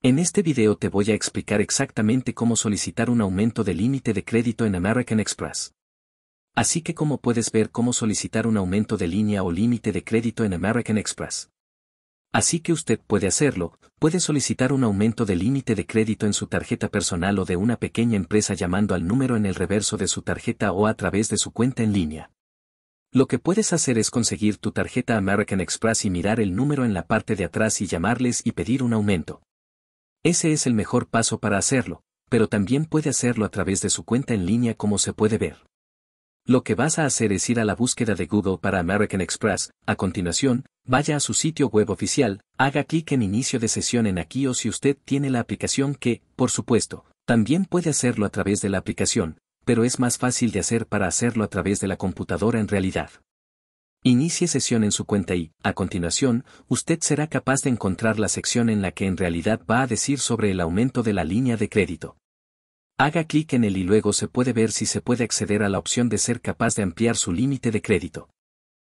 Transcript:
En este video te voy a explicar exactamente cómo solicitar un aumento de límite de crédito en American Express. Así que como puedes ver cómo solicitar un aumento de línea o límite de crédito en American Express. Así que usted puede hacerlo, puede solicitar un aumento de límite de crédito en su tarjeta personal o de una pequeña empresa llamando al número en el reverso de su tarjeta o a través de su cuenta en línea. Lo que puedes hacer es conseguir tu tarjeta American Express y mirar el número en la parte de atrás y llamarles y pedir un aumento. Ese es el mejor paso para hacerlo, pero también puede hacerlo a través de su cuenta en línea como se puede ver. Lo que vas a hacer es ir a la búsqueda de Google para American Express, a continuación, vaya a su sitio web oficial, haga clic en inicio de sesión en aquí o si usted tiene la aplicación que, por supuesto, también puede hacerlo a través de la aplicación, pero es más fácil de hacer para hacerlo a través de la computadora en realidad. Inicie sesión en su cuenta y, a continuación, usted será capaz de encontrar la sección en la que en realidad va a decir sobre el aumento de la línea de crédito. Haga clic en él y luego se puede ver si se puede acceder a la opción de ser capaz de ampliar su límite de crédito.